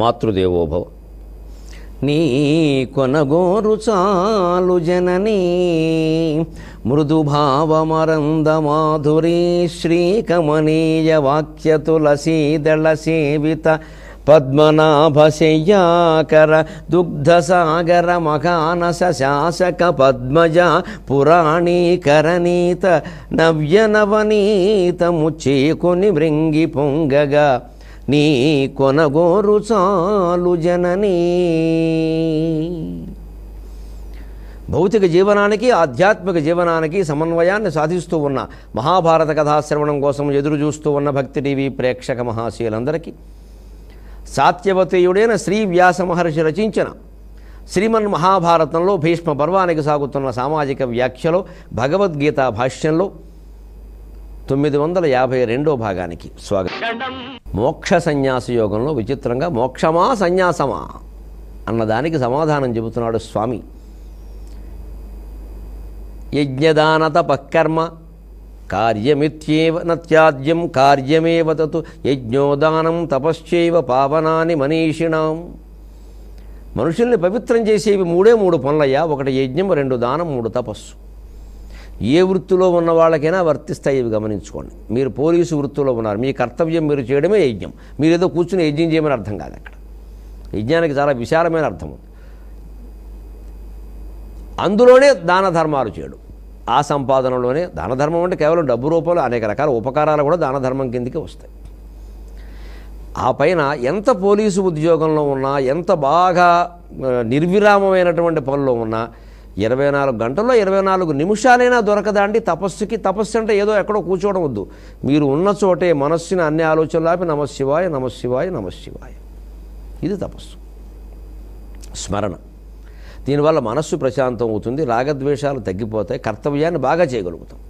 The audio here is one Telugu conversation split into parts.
మాతృదేవోభవ నీ కొనగోరు చాలు జననీ మృదుభావమరంద మాధురి శ్రీకమనీయ వాక్యతులసీదళ సేవిత పద్మనాభశయ్యాకర దుగ్ధసాగర మఘానస శాసక పద్మజ పురాణీకరణీత నవ్యనవనీతము చేకుని మృంగి పొంగగా నీ కొనగోరు చాలు జననీ భౌతిక జీవనానికి ఆధ్యాత్మిక జీవనానికి సమన్వయాన్ని సాధిస్తూ ఉన్న మహాభారత కథాశ్రవణం కోసం ఎదురు చూస్తూ ఉన్న భక్తి టీవీ ప్రేక్షక మహాశీలందరికీ సాత్యవతీయుడైన శ్రీ వ్యాస మహర్షి రచించిన శ్రీమన్ మహాభారతంలో భీష్మ పర్వానికి సాగుతున్న సామాజిక వ్యాఖ్యలో భగవద్గీత భాష్యంలో తొమ్మిది వందల యాభై రెండో భాగానికి స్వాగతం మోక్ష సన్యాస యోగంలో విచిత్రంగా మోక్షమా సన్యాసమా అన్నదానికి సమాధానం చెబుతున్నాడు స్వామి యజ్ఞదాన తపకర్మ కార్యమిత్యేవ నత్యాద్యం కార్యమేవ తతు యజ్ఞోదానం తపశ్చేవ పావనాని మనీషిణాం మనుషుల్ని పవిత్రం చేసేవి మూడే మూడు పనులయ్యా ఒకటి యజ్ఞం రెండు దానం మూడు తపస్సు ఏ వృత్తిలో ఉన్న వాళ్ళకైనా వర్తిస్తాయి ఇవి గమనించుకోండి మీరు పోలీసు వృత్తిలో ఉన్నారు మీ కర్తవ్యం మీరు చేయడమే యజ్ఞం మీరు ఏదో కూర్చుని యజ్ఞం చేయమని అర్థం కాదు అక్కడ యజ్ఞానికి చాలా విశాలమైన అర్థం ఉంది అందులోనే దాన ధర్మాలు చేయడం ఆ సంపాదనలోనే దాన ధర్మం అంటే కేవలం డబ్బు రూపంలో అనేక రకాల ఉపకారాలు కూడా దాన ధర్మం కిందికి వస్తాయి ఆ పైన ఎంత పోలీసు ఉద్యోగంలో ఉన్నా ఎంత బాగా నిర్విరామమైనటువంటి పనిలో ఉన్నా ఇరవై నాలుగు గంటల్లో ఇరవై నాలుగు నిమిషాలైనా దొరకదండి తపస్సుకి తపస్సు అంటే ఏదో ఎక్కడో కూర్చోవడం వద్దు మీరు ఉన్న చోటే మనస్సుని అన్ని ఆలోచనలాపి నమశివాయ నమశివాయ నమశివాయ ఇది తపస్సు స్మరణ దీనివల్ల మనస్సు ప్రశాంతం అవుతుంది రాగద్వేషాలు తగ్గిపోతాయి కర్తవ్యాన్ని బాగా చేయగలుగుతాం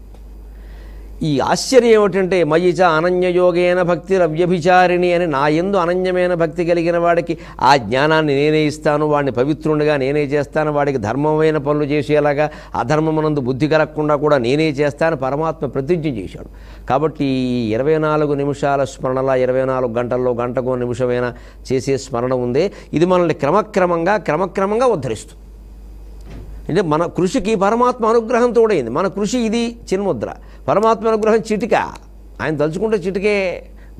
ఈ ఆశ్చర్యం ఏమిటంటే మయిచ అనన్యయోగేన భక్తి రవ్యభిచారిణి అని నా ఎందు అనన్యమైన భక్తి కలిగిన వాడికి ఆ జ్ఞానాన్ని నేనే ఇస్తాను వాడిని పవిత్రుండగా నేనే చేస్తాను వాడికి ధర్మమైన పనులు చేసేలాగా అధర్మమునందు బుద్ధి కలగకుండా కూడా నేనే చేస్తాను పరమాత్మ ప్రతిజ్ఞ చేశాడు కాబట్టి ఈ ఇరవై నాలుగు నిమిషాల స్మరణల ఇరవై నాలుగు గంటల్లో గంటకో నిమిషమైనా చేసే స్మరణ ఉందే ఇది మనల్ని క్రమక్రమంగా క్రమక్రమంగా ఉద్ధరిస్తుంది అంటే మన కృషికి పరమాత్మ అనుగ్రహం తోడైంది మన కృషి ఇది చిన్ముద్ర పరమాత్మ అనుగ్రహం చిటిక ఆయన తలుచుకుంటే చిటికే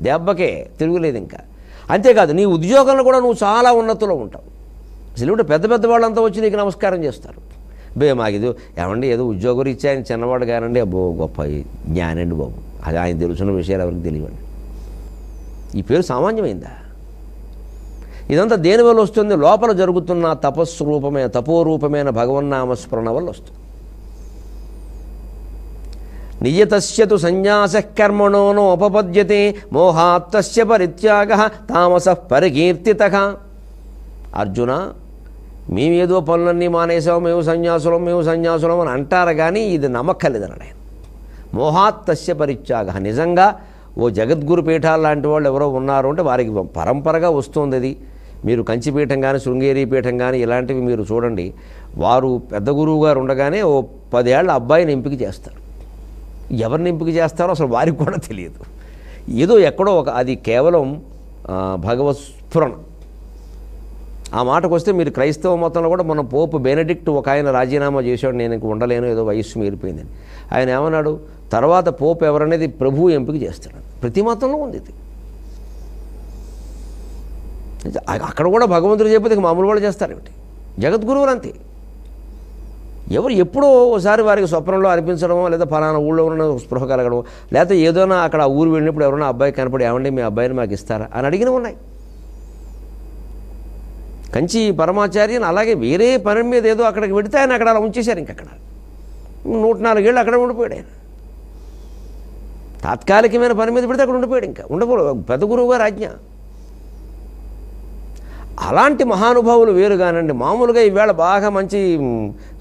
దెబ్బకే తిరుగులేదు ఇంకా అంతేకాదు నీ ఉద్యోగంలో కూడా నువ్వు చాలా ఉన్నతులో ఉంటావు సెలవుడు పెద్ద పెద్ద వాళ్ళంతా వచ్చి నీకు నమస్కారం చేస్తారు బే ఇది ఏమండి ఏదో ఉద్యోగం ఇచ్చి ఆయన చిన్నవాడు కానండి అబ్బో గొప్ప జ్ఞానండి బాబు అది ఆయన తెలుసున్న విషయాలు ఎవరికి తెలియవండి ఈ పేరు సామాన్యమైందా ఇదంతా దేని వల్ల వస్తుంది లోపల జరుగుతున్న తపస్సు రూపమైన తపోరూపమైన భగవన్నామస్మరణ వల్ల వస్తుంది నియతస్యతు సన్యాసకర్మణోనోపపద్యతే మోహాత్తస్య పరిత్యాగ తామస పరికీర్తిత అర్జున మేమేదో పనులన్నీ మానేసాం మేము సన్యాసులం మేము సన్యాసులం అని అంటారు కానీ ఇది నమ్మక్కలేదన్నాడు ఆయన మోహాత్తస్య పరిత్యాగ నిజంగా ఓ జగద్గురు పీఠాలు లాంటి వాళ్ళు ఎవరో ఉన్నారు అంటే వారికి పరంపరగా వస్తుంది అది మీరు కంచిపీఠం కానీ శృంగేరి పీఠం కానీ ఇలాంటివి మీరు చూడండి వారు పెద్ద గురువు గారు ఉండగానే ఓ పదేళ్ల అబ్బాయిని ఎంపిక చేస్తారు ఎవరిని ఎంపిక చేస్తారో అసలు వారికి కూడా తెలియదు ఏదో ఎక్కడో ఒక అది కేవలం భగవత్ స్ఫురణ ఆ మాటకు వస్తే మీరు క్రైస్తవ మతంలో కూడా మన పోపు బెనడిక్ట్ ఒక ఆయన రాజీనామా చేశాడు నేను ఇంక ఉండలేను ఏదో వయస్సు మీరిపోయిందని ఆయన ఏమన్నాడు తర్వాత పోపు ఎవరనేది ప్రభువు ఎంపిక చేస్తాడు ప్రతి మతంలో ఉంది ఇది అక్కడ కూడా భగవంతుడు చెప్పేది మామూలు వాళ్ళు ఏమిటి జగద్గురువులు అంతే ఎవరు ఎప్పుడో ఒకసారి వారికి స్వప్నంలో అనిపించడం లేదా ఫలానా ఊళ్ళో ఉన్న స్పృహ కలగడం లేకపోతే ఏదైనా అక్కడ ఆ ఊరు వెళ్ళినప్పుడు ఎవరైనా అబ్బాయి కనపడి ఏమండి మీ అబ్బాయిని మాకు ఇస్తారా అని అడిగిన ఉన్నాయి కంచి పరమాచార్యని అలాగే వేరే పని మీద ఏదో అక్కడికి పెడితే ఆయన అక్కడ అలా ఉంచేశారు ఇంకక్కడ నూట నాలుగేళ్ళు అక్కడ ఉండిపోయాడు ఆయన తాత్కాలికమైన పని మీద పెడితే అక్కడ ఉండిపోయాడు ఇంకా ఉండకూడదు పెద్ద గురువుగారు ఆజ్ఞ అలాంటి మహానుభావులు వేరు కానండి మామూలుగా ఈవేళ బాగా మంచి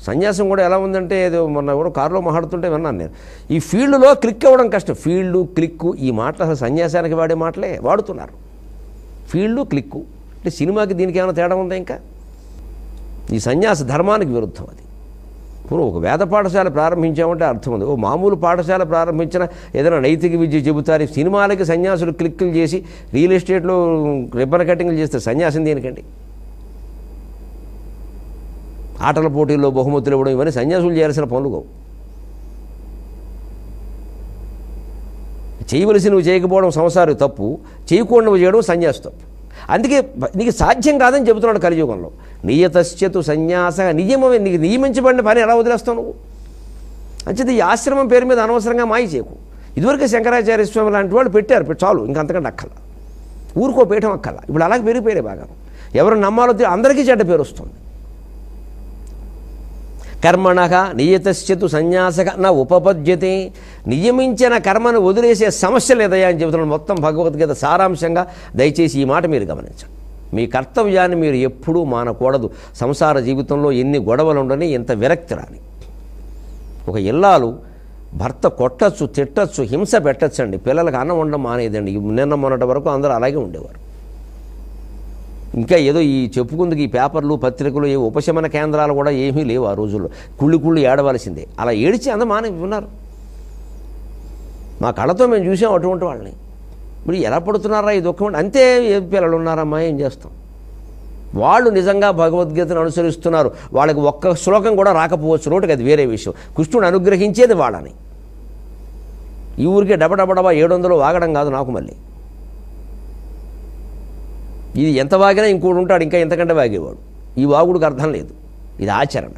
సన్యాసం కూడా ఎలా ఉందంటే ఏదో మొన్న కూడా కారులో మాట్లాడుతుంటే విన్నాను నేను ఈ ఫీల్డ్లో క్లిక్ అవ్వడం కష్టం ఫీల్డు క్లిక్కు ఈ మాట సన్యాసానికి వాడే మాటలే వాడుతున్నారు ఫీల్డు క్లిక్కు అంటే సినిమాకి దీనికి ఏమైనా తేడా ఉందా ఇంకా ఈ సన్యాస ధర్మానికి విరుద్ధం అది ఇప్పుడు ఒక వేద పాఠశాల ప్రారంభించామంటే అర్థం ఉంది ఓ మామూలు పాఠశాల ప్రారంభించిన ఏదైనా నైతిక విద్య చెబుతారు సినిమాలకి సన్యాసులు క్లిక్కులు చేసి రియల్ ఎస్టేట్లో రిబ్బన్ కటింగ్లు చేస్తే సన్యాసం దేనికండి ఆటల పోటీల్లో బహుమతులు ఇవ్వడం ఇవన్నీ సన్యాసులు చేయాల్సిన పనులు కావు చేయవలసినవి చేయకపోవడం సంసారి తప్పు చేయకుండా చేయడం సన్యాసి తప్పు అందుకే నీకు సాధ్యం కాదని చెబుతున్నాడు కలియుగంలో నియతశ్చతు సన్యాస నియమమే నీకు నియమించబడిన పని ఎలా వదిలేస్తావు నువ్వు అంచేది ఈ ఆశ్రమం పేరు మీద అనవసరంగా మాయ చేయకు ఇదివరకే శంకరాచార్య స్వామి లాంటి వాళ్ళు పెట్టారు చాలు ఇంకంతకంటే అక్కల ఊరుకో పీఠం అక్కల ఇప్పుడు అలాగే పెరిగిపోయారు బాగా ఎవరు నమ్మాలో అందరికీ చెడ్డ పేరు వస్తుంది కర్మణ నియతశ్చతు సన్యాసక నా ఉపపద్యతి నియమించిన కర్మను వదిలేసే సమస్య లేదయా అని చెబుతున్నాను మొత్తం భగవద్గీత సారాంశంగా దయచేసి ఈ మాట మీరు గమనించండి మీ కర్తవ్యాన్ని మీరు ఎప్పుడూ మానకూడదు సంసార జీవితంలో ఎన్ని గొడవలు ఉండని ఎంత విరక్తి రాని ఒక ఇల్లాలు భర్త కొట్టచ్చు తిట్టచ్చు హింస పెట్టచ్చండి పిల్లలకు అన్నం ఉండడం మానేదండి నిన్న మొన్నటి వరకు అందరూ అలాగే ఉండేవారు ఇంకా ఏదో ఈ చెప్పుకుందుకు ఈ పేపర్లు పత్రికలు ఏ ఉపశమన కేంద్రాలు కూడా ఏమీ లేవు ఆ రోజుల్లో కుళ్ళు కుళ్ళు ఏడవలసిందే అలా ఏడిచి అందమాని ఉన్నారు మా కళ్ళతో మేము చూసాం అటువంటి వాళ్ళని ఇప్పుడు ఎలా పడుతున్నారా ఈ దుఃఖం అంతే ఏ పిల్లలు ఉన్నారమ్మా ఏం చేస్తాం వాళ్ళు నిజంగా భగవద్గీతను అనుసరిస్తున్నారు వాళ్ళకి ఒక్క శ్లోకం కూడా రాకపోవచ్చు రోటుకి అది వేరే విషయం కృష్ణుడు అనుగ్రహించేది వాళ్ళని ఈ ఊరికే డబడబడబా ఏడు వందలు వాగడం కాదు నాకు మళ్ళీ ఇది ఎంత వాగినా ఇంకోటి ఉంటాడు ఇంకా ఎంతకంటే వాగేవాడు ఈ వాగుడికి అర్థం లేదు ఇది ఆచరణ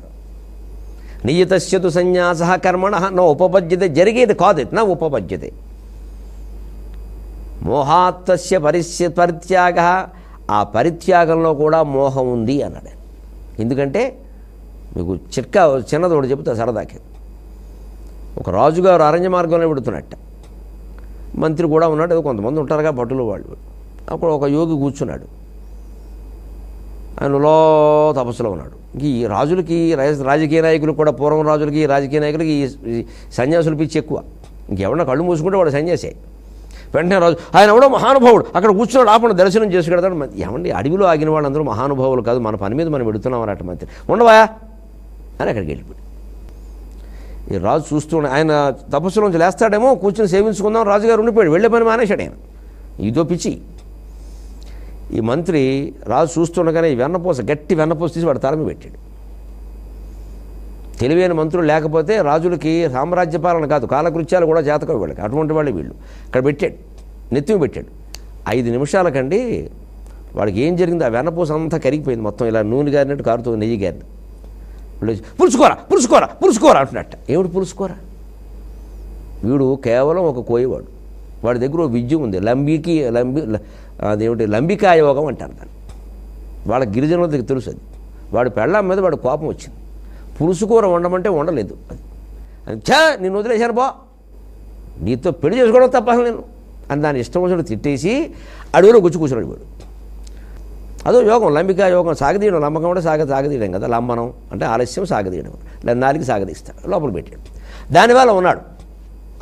నియతశ్యతు సన్యాస కర్మణ నా ఉపపద్యత జరిగేది కాదు నా ఉపపద్యతే మోహాత్తస్య పరిస్య పరిత్యాగ ఆ పరిత్యాగంలో కూడా మోహం ఉంది అన్నాడు ఎందుకంటే మీకు చిక్క చిన్నది ఒకటి చెబుతా సరదాకి ఒక రాజుగారు అరణ్య మార్గంలో పెడుతున్నట్ట మంత్రి కూడా ఉన్నాడు కొంతమంది ఉంటారుగా భటులు వాళ్ళు అప్పుడు ఒక యోగి కూర్చున్నాడు ఆయన లో తపస్సులో ఉన్నాడు ఈ రాజులకి రాజకీయ నాయకులు కూడా పూర్వం రాజులకి రాజకీయ నాయకులకి ఈ సన్యాసులు పిచ్చి ఎక్కువ ఇంకెవరన్నా కళ్ళు మూసుకుంటే వాడు సన్యాసే వెంటనే రాజు ఆయన ఎవడో మహానుభావుడు అక్కడ కూర్చున్నాడు ఆపండి దర్శనం కడతాడు ఏమండి అడవిలో ఆగిన వాళ్ళందరూ మహానుభావులు కాదు మన పని మీద మనం పెడుతున్నాం అన్నట్టు మంత్రి ఉండవా అని అక్కడికి వెళ్ళిపోయి ఈ రాజు చూస్తున్నాడు ఆయన తపస్సులోంచి లేస్తాడేమో కూర్చొని సేవించుకుందాం రాజుగారు ఉండిపోయాడు వెళ్ళే పని మానేశాడు ఆయన ఇదో పిచ్చి ఈ మంత్రి రాజు చూస్తుండగానే ఈ వెన్నపూస గట్టి వెన్నపూస తీసి వాడు తల పెట్టాడు తెలివైన మంత్రులు లేకపోతే రాజులకి సామ్రాజ్య పాలన కాదు కాలకృత్యాలు కూడా జాతకం వీళ్ళకి అటువంటి వాళ్ళు వీళ్ళు ఇక్కడ పెట్టాడు నెత్తిమి పెట్టాడు ఐదు నిమిషాల కండి వాడికి ఏం జరిగింది ఆ వెన్నపూస అంతా కరిగిపోయింది మొత్తం ఇలా నూనె గారినట్టు కారుతుంది నెయ్యి గారిని పులుసుకోరా పులుసుకోరా పులుసుకోరా అంటున్నట్ట ఏమిటి పులుసుకోరా వీడు కేవలం ఒక కోయవాడు వాడి దగ్గర విద్య ఉంది లంబీకి లంబి అదేమిటి లంబికాయోగం అంటారు దాన్ని వాళ్ళ గిరిజనులకి తెలుసు అది వాడు పెళ్ళాం మీద వాడు కోపం వచ్చింది పురుషు కూర వండమంటే వండలేదు అది చా నేను వదిలేశాను బా నీతో పెళ్లి చేసుకోవడం తప్ప నేను అని దాని ఇష్టం వచ్చినట్టు తిట్టేసి అడవిలో గుచ్చి కూర్చున్నాడు వాడు అదో యోగం లంబికా యోగం సాగదీయడం లంబకం కూడా సాగ సాగదీయడం కదా లంబనం అంటే ఆలస్యం సాగదీయడం లేదా నాలుగు సాగదీస్తాడు లోపల పెట్టాడు దానివల్ల ఉన్నాడు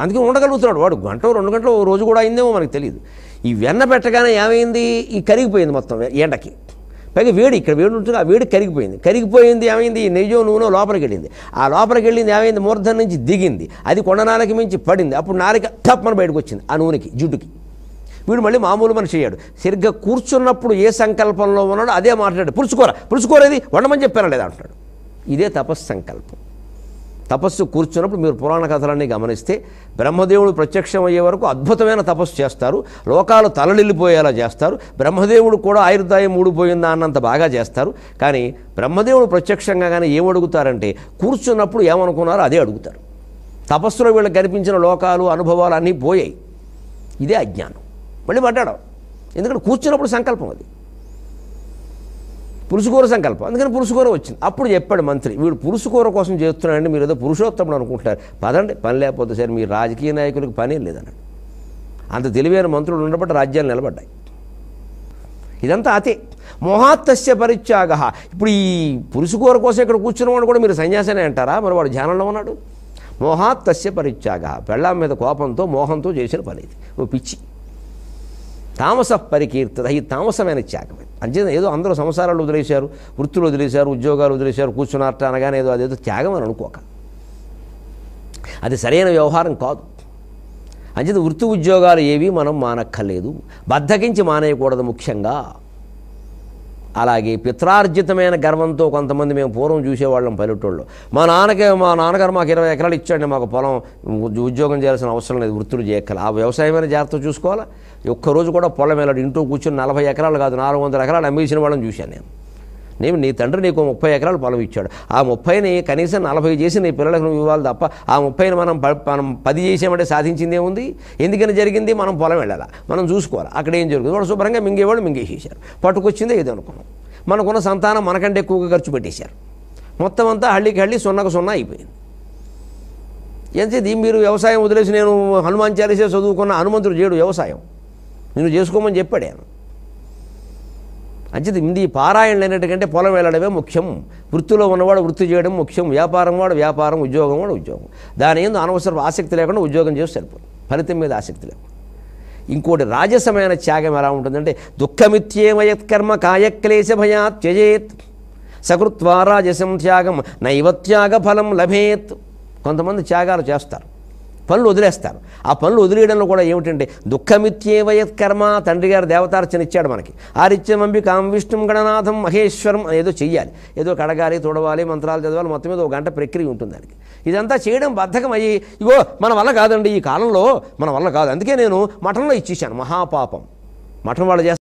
అందుకే ఉండగలుగుతున్నాడు వాడు గంట రెండు గంటలు రోజు కూడా అయిందేమో మనకు తెలియదు ఈ వెన్న పెట్టగానే ఏమైంది ఈ కరిగిపోయింది మొత్తం ఎండకి పైగా వేడి ఇక్కడ వేడి ఉంటుంది ఆ వేడి కరిగిపోయింది కరిగిపోయింది ఏమైంది ఈ నెయ్యో నూనె లోపలికి వెళ్ళింది ఆ లోపలికి వెళ్ళింది ఏమైంది మూర్ధం నుంచి దిగింది అది కొండనాలకి మించి పడింది అప్పుడు నాలిక టప్మన బయటకు వచ్చింది ఆ నూనెకి జుట్టుకి వీడు మళ్ళీ మామూలు మనిషి అయ్యాడు సరిగ్గా కూర్చున్నప్పుడు ఏ సంకల్పంలో ఉన్నాడో అదే మాట్లాడాడు పులుచుకోరా పులుసుకోరేది వండమని చెప్పాను లేదా అంటాడు ఇదే తపస్సంకల్పం తపస్సు కూర్చున్నప్పుడు మీరు పురాణ కథలన్నీ గమనిస్తే బ్రహ్మదేవుడు ప్రత్యక్షం అయ్యే వరకు అద్భుతమైన తపస్సు చేస్తారు లోకాలు తలనిల్లిపోయేలా చేస్తారు బ్రహ్మదేవుడు కూడా ఆయుర్దాయం ఊడిపోయిందా అన్నంత బాగా చేస్తారు కానీ బ్రహ్మదేవుడు ప్రత్యక్షంగా కానీ ఏమడుగుతారంటే కూర్చున్నప్పుడు ఏమనుకున్నారో అదే అడుగుతారు తపస్సులో వీళ్ళకి కనిపించిన లోకాలు అనుభవాలు అన్నీ పోయాయి ఇదే అజ్ఞానం మళ్ళీ పడ్డాడు ఎందుకంటే కూర్చున్నప్పుడు సంకల్పం అది పురుషుకూర సంకల్పం అందుకని పురుషుకూర వచ్చింది అప్పుడు చెప్పాడు మంత్రి వీడు పురుషుకూర కోసం చేస్తున్నాడు మీరు ఏదో పురుషోత్తముడు అనుకుంటున్నారు పదండి పని లేకపోతే సరే మీ రాజకీయ నాయకులకు పని లేదన్నాడు అంత తెలివైన మంత్రులు ఉండబట్టి రాజ్యాలు నిలబడ్డాయి ఇదంతా అతే మొహాత్తస్య పరిత్యాగ ఇప్పుడు ఈ పురుషుకూర కోసం ఇక్కడ కూర్చున్నవాడు కూడా మీరు సన్యాసనే అంటారా మరి వాడు ధ్యానంలో ఉన్నాడు మొహాత్తస్య పరిత్యాగ పెళ్ళాం మీద కోపంతో మోహంతో చేసిన పని ఇది ఓ పిచ్చి తామస పరికీర్త ఈ తామసమైన త్యాగం అంచేత ఏదో అందరూ సంసారాలు వదిలేశారు వృత్తులు వదిలేశారు ఉద్యోగాలు వదిలేశారు కూర్చున్నట్టు అనగానే ఏదో అదేదో త్యాగం అని అనుకోక అది సరైన వ్యవహారం కాదు అంచేత వృత్తి ఉద్యోగాలు ఏవి మనం మానక్కర్లేదు బద్దకించి మానేయకూడదు ముఖ్యంగా అలాగే పిత్రార్జితమైన గర్వంతో కొంతమంది మేము పూర్వం చూసేవాళ్ళం పల్లెటూళ్ళు మా నాన్నకే మా నాన్నగారు మాకు ఇరవై ఎకరాలు ఇచ్చాడు మాకు పొలం ఉద్యోగం చేయాల్సిన అవసరం లేదు వృత్తులు చేయక్కల ఆ వ్యవసాయమైన జాగ్రత్త చూసుకోవాలా ఒక్కరోజు కూడా పొలం వెళ్ళాడు ఇంట్లో కూర్చొని నలభై ఎకరాలు కాదు నాలుగు వందల ఎకరాలు అమ్మేసిన వాళ్ళని చూశాను నేను నేను నీ తండ్రి నీకు ముప్పై ఎకరాలు పొలం ఇచ్చాడు ఆ ముప్పైని కనీసం నలభై చేసి నీ పిల్లలకు నువ్వు ఇవ్వాలి తప్ప ఆ ముప్పైని మనం మనం పది చేసామంటే సాధించింది ఏముంది ఎందుకని జరిగింది మనం పొలం వెళ్ళాలా మనం చూసుకోవాలి అక్కడ ఏం జరుగుతుంది వాడు శుభ్రంగా మింగేవాడు మింగేసేసారు పట్టుకొచ్చిందే ఇది అనుకున్నాం మనకున్న సంతానం మనకంటే ఎక్కువగా ఖర్చు పెట్టేశారు మొత్తం అంతా హళ్ళీకి హళ్ళి సున్నకు సున్నా అయిపోయింది ఎంతది మీరు వ్యవసాయం వదిలేసి నేను హనుమాన్ చాలీసే చదువుకున్న హనుమంతుడు చేయడు వ్యవసాయం నేను చేసుకోమని చెప్పాడాను అంచేది పారాయణ పారాయణలు అయినట్టుకంటే పొలం వెళ్ళడమే ముఖ్యం వృత్తిలో ఉన్నవాడు వృత్తి చేయడం ముఖ్యం వ్యాపారం వాడు వ్యాపారం ఉద్యోగం వాడు ఉద్యోగం దాని ఏందో అనవసరం ఆసక్తి లేకుండా ఉద్యోగం చేసి సరిపోదు ఫలితం మీద ఆసక్తి లేకుండా ఇంకోటి రాజసమైన త్యాగం ఎలా ఉంటుందంటే దుఃఖమిత్యేమయత్కర్మ కాయక్లేశ భయాత్ త్యజేత్ సకృత్వా రాజసం త్యాగం నైవత్యాగ ఫలం లభేత్ కొంతమంది త్యాగాలు చేస్తారు పనులు వదిలేస్తారు ఆ పనులు వదిలేయడంలో కూడా ఏమిటంటే దుఃఖమిత్యేవయత్ కర్మ తండ్రి గారు దేవతార్చన ఇచ్చాడు మనకి ఆ రిత్యమంబి కామ విష్ణు గణనాథం మహేశ్వరం ఏదో చెయ్యాలి ఏదో కడగాలి తోడవాలి మంత్రాలు చదవాలి మొత్తం మీద ఒక గంట ప్రక్రియ ఉంటుంది దానికి ఇదంతా చేయడం బద్ధకం అయ్యి ఇగో మన వల్ల కాదండి ఈ కాలంలో మన వల్ల కాదు అందుకే నేను మఠంలో ఇచ్చేసాను మహాపాపం మఠం వాళ్ళు